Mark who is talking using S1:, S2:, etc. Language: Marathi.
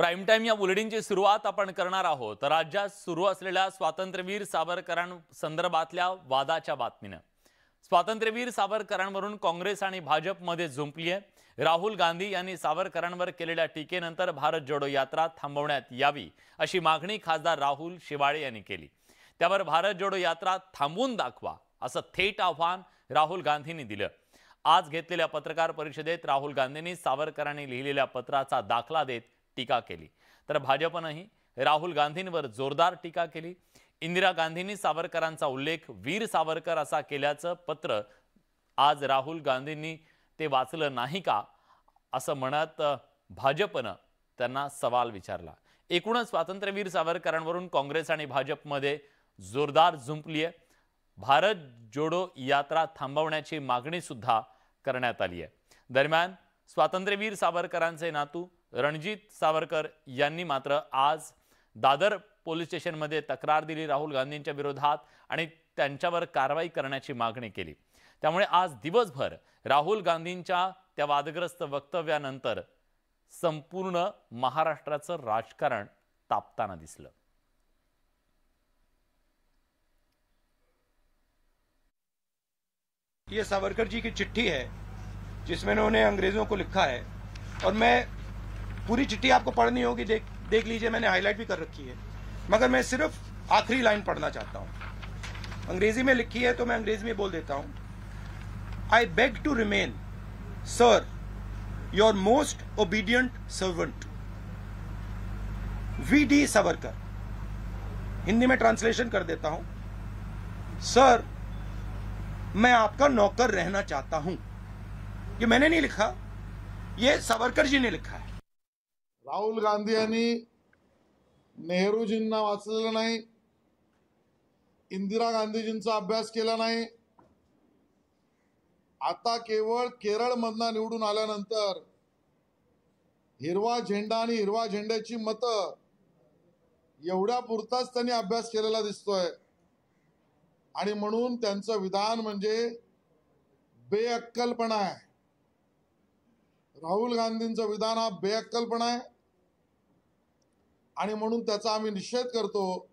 S1: प्राईम टाईम या बुलेटिनची सुरुवात आपण करणार आहोत राज्यात सुरू असलेल्या स्वातंत्र्यवीर सावरकरांसंदर्भातल्या वादाच्या बातमीनं स्वातंत्र्यवीर सावरकरांवरून काँग्रेस आणि भाजपमध्ये झुंपली आहे राहुल गांधी यांनी सावरकरांवर केलेल्या टीकेनंतर भारत जोडो यात्रा थांबवण्यात यावी अशी मागणी खासदार राहुल शिवाळे यांनी केली त्यावर भारत जोडो यात्रा थांबून दाखवा असं थेट आव्हान राहुल गांधींनी दिलं आज घेतलेल्या पत्रकार परिषदेत राहुल गांधींनी सावरकरांनी लिहिलेल्या पत्राचा दाखला देत टीका केली तर भाजपनंही राहुल गांधींवर जोरदार टीका केली इंदिरा गांधींनी सावरकरांचा उल्लेख वीर सावरकर असा केल्याचं पत्र आज राहुल गांधींनी ते वाचलं नाही का असं म्हणत भाजपनं त्यांना सवाल विचारला एकूणच स्वातंत्र्यवीर सावरकरांवरून काँग्रेस आणि भाजपमध्ये जोरदार झुंपली आहे भारत जोडो यात्रा थांबवण्याची मागणी सुद्धा करण्यात आली आहे दरम्यान स्वातंत्र्यवीर सावरकरांचे नातू रणजित सावरकर यांनी मात्र आज दादर पोलीस स्टेशनमध्ये तक्रार दिली राहुल गांधींच्या विरोधात आणि त्यांच्यावर कारवाई करण्याची मागणी केली त्यामुळे आज दिवसभर राहुल गांधींच्या त्या वादग्रस्त वक्तव्यानंतर संपूर्ण महाराष्ट्राचं राजकारण तापताना दिसलं
S2: ये सावरकर जी की चिट्ठी है जिसमें उन्होंने अंग्रेज़ों को लिखा है और मैं पूरी चिट्ठी आपको पढ़नी होगी देख देख लीजिए मैंने हाईलाइट भी कर रखी है मगर मैं सिर्फ आखिरी लाइन पढ़ना चाहता हूँ अंग्रेजी में लिखी है तो मैं अंग्रेजी में बोल देता हूँ I beg to remain sir your most obedient servant V D Savarkar Hindi में ट्रांसलेशन कर देता हूं सर मैं आपका नौकर रहना चाहता हूं ये मैंने नहीं लिखा ये सावरकर जी ने लिखा है
S3: राहुल गांधी यांनी नेहरूजींना वाचलेलं नाही इंदिरा गांधीजींचा अभ्यास केला नाही आता केवळ केरळ मधना निवडून आल्यानंतर हिरवा झेंडा आणि हिरवा झेंड्याची मतं एवढ्या पुरताच त्यांनी अभ्यास केलेला दिसतोय आणि म्हणून त्यांचं विधान म्हणजे बेअक्कलपणा आहे राहुल गांधींचं विधान हा बेअक्कलपणा आहे आणि म्हणून त्याचा आम्ही निषेध करतो